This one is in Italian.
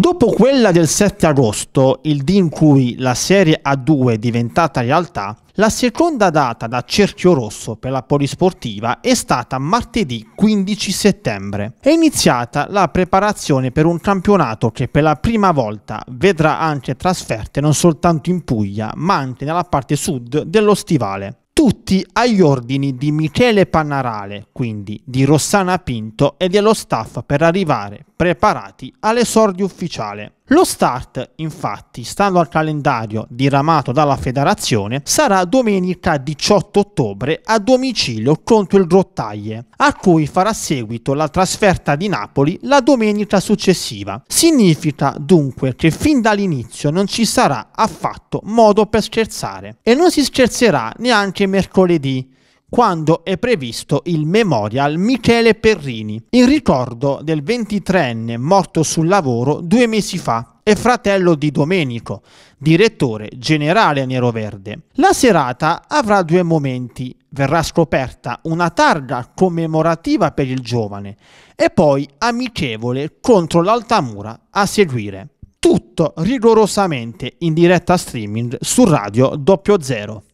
Dopo quella del 7 agosto, il dì in cui la Serie A2 è diventata realtà, la seconda data da cerchio rosso per la polisportiva è stata martedì 15 settembre. È iniziata la preparazione per un campionato che per la prima volta vedrà anche trasferte non soltanto in Puglia, ma anche nella parte sud dello stivale tutti agli ordini di Michele Pannarale, quindi di Rossana Pinto e dello staff per arrivare preparati all'esordio ufficiale. Lo start, infatti, stando al calendario diramato dalla federazione, sarà domenica 18 ottobre a domicilio contro il Grottaglie, a cui farà seguito la trasferta di Napoli la domenica successiva. Significa dunque che fin dall'inizio non ci sarà affatto modo per scherzare e non si scherzerà neanche mercoledì quando è previsto il memorial Michele Perrini, in ricordo del 23enne morto sul lavoro due mesi fa e fratello di Domenico, direttore generale Nero Verde. La serata avrà due momenti. Verrà scoperta una targa commemorativa per il giovane e poi amichevole contro l'Altamura a seguire. Tutto rigorosamente in diretta streaming su Radio 00.